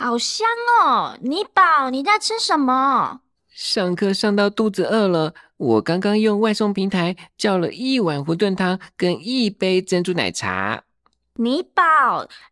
好香哦，尼宝，你在吃什么？上课上到肚子饿了，我刚刚用外送平台叫了一碗馄饨汤跟一杯珍珠奶茶。尼宝，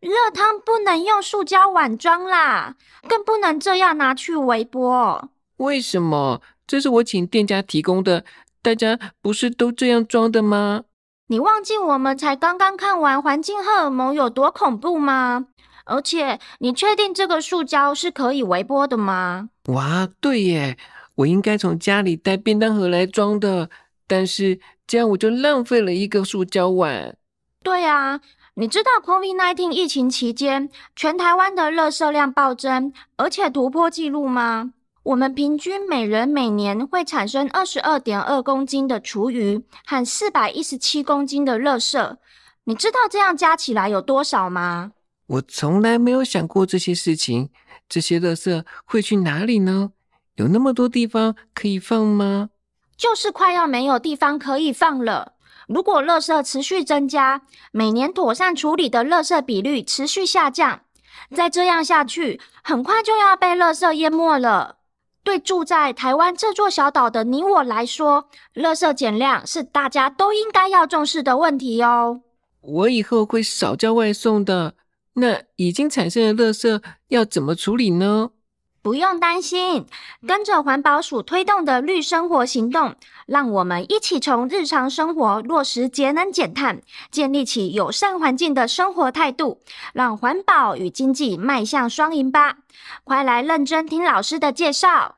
热汤不能用塑胶碗装啦，更不能这样拿去微波。为什么？这是我请店家提供的，大家不是都这样装的吗？你忘记我们才刚刚看完环境荷尔蒙有多恐怖吗？而且，你确定这个塑胶是可以微波的吗？哇，对耶，我应该从家里带便当盒来装的。但是这样我就浪费了一个塑胶碗。对啊，你知道 COVID-19 疫情期间全台湾的热摄量暴增，而且突破纪录吗？我们平均每人每年会产生二十二点二公斤的厨余和四百一十七公斤的热摄。你知道这样加起来有多少吗？我从来没有想过这些事情，这些垃圾会去哪里呢？有那么多地方可以放吗？就是快要没有地方可以放了。如果垃圾持续增加，每年妥善处理的垃圾比率持续下降，再这样下去，很快就要被垃圾淹没了。对住在台湾这座小岛的你我来说，垃圾减量是大家都应该要重视的问题哦。我以后会少叫外送的。那已经产生的垃圾要怎么处理呢？不用担心，跟着环保署推动的绿生活行动，让我们一起从日常生活落实节能减碳，建立起友善环境的生活态度，让环保与经济迈向双赢吧！快来认真听老师的介绍。